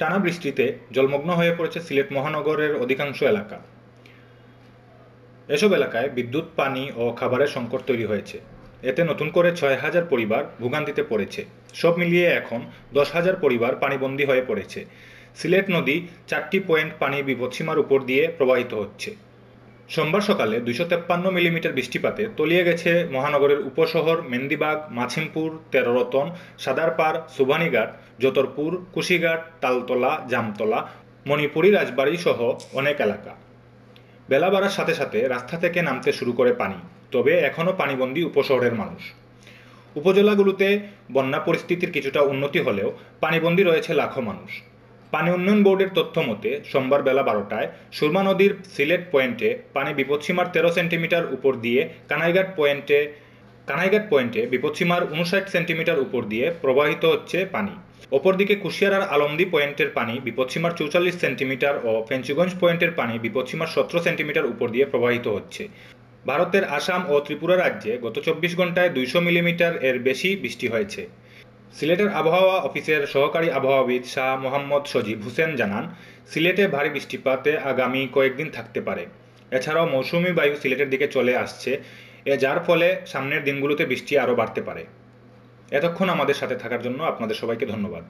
টানা বৃষ্টিতে জলমগ্ন হয়ে পড়েছে সিলেট মহানগরের অধিকাংশ এলাকা এসব এলাকায় বিদ্যুৎ পানি ও খাবারের সংকট তৈরি হয়েছে এতে নতুন করে ছয় হাজার পরিবার ভোগান্তিতে পড়েছে সব মিলিয়ে এখন দশ হাজার পরিবার পানিবন্দী হয়ে পড়েছে সিলেট নদী চারটি পয়েন্ট পানি বিপদসীমার উপর দিয়ে প্রবাহিত হচ্ছে সোমবার সকালে দুইশো তেপ্পান্ন মিলিমিটার বৃষ্টিপাতে তলিয়ে গেছে মহানগরের উপশহর মেন্দিবাগ মাছিমপুর তেরোরতন সাদারপাড় সুবানিঘাট যতরপুর কুশিঘাট তালতলা জামতলা মণিপুরী রাজবাড়ি সহ অনেক এলাকা বেলা বাড়ার সাথে সাথে রাস্তা থেকে নামতে শুরু করে পানি তবে এখনও পানিবন্দী উপশহরের মানুষ উপজেলাগুলোতে বন্যা পরিস্থিতির কিছুটা উন্নতি হলেও পানিবন্দী রয়েছে লাখো মানুষ পানি উন্নয়ন বোর্ডের তথ্য মতে সোমবার বেলা বারোটায় সুরমা নদীর সিলেট পয়েন্টে পানি বিপদসীমার তেরো সেন্টিমিটার উপর দিয়ে কানাইঘাট পয়েন্টে কানাইঘাট পয়েন্টে বিপদসীমার উনষাট সেন্টিমিটার উপর দিয়ে প্রবাহিত হচ্ছে পানি অপরদিকে কুশিয়ারার আলমদি পয়েন্টের পানি বিপদসীমার চৌচল্লিশ সেন্টিমিটার ও ফেঞ্চুগঞ্জ পয়েন্টের পানি বিপদসীমার সতেরো সেন্টিমিটার উপর দিয়ে প্রবাহিত হচ্ছে ভারতের আসাম ও ত্রিপুরা রাজ্যে গত চব্বিশ ঘন্টায় দুইশো মিলিমিটার এর বেশি বৃষ্টি হয়েছে সিলেটের আবহাওয়া অফিসের সহকারী আবহাওয়াবিদ শাহ মোহাম্মদ সজিব হুসেন জানান সিলেটে ভারী বৃষ্টিপাতে আগামী কয়েকদিন থাকতে পারে এছাড়াও মৌসুমি বায়ু সিলেটের দিকে চলে আসছে এ যার ফলে সামনের দিনগুলোতে বৃষ্টি আরও বাড়তে পারে এতক্ষণ আমাদের সাথে থাকার জন্য আপনাদের সবাইকে ধন্যবাদ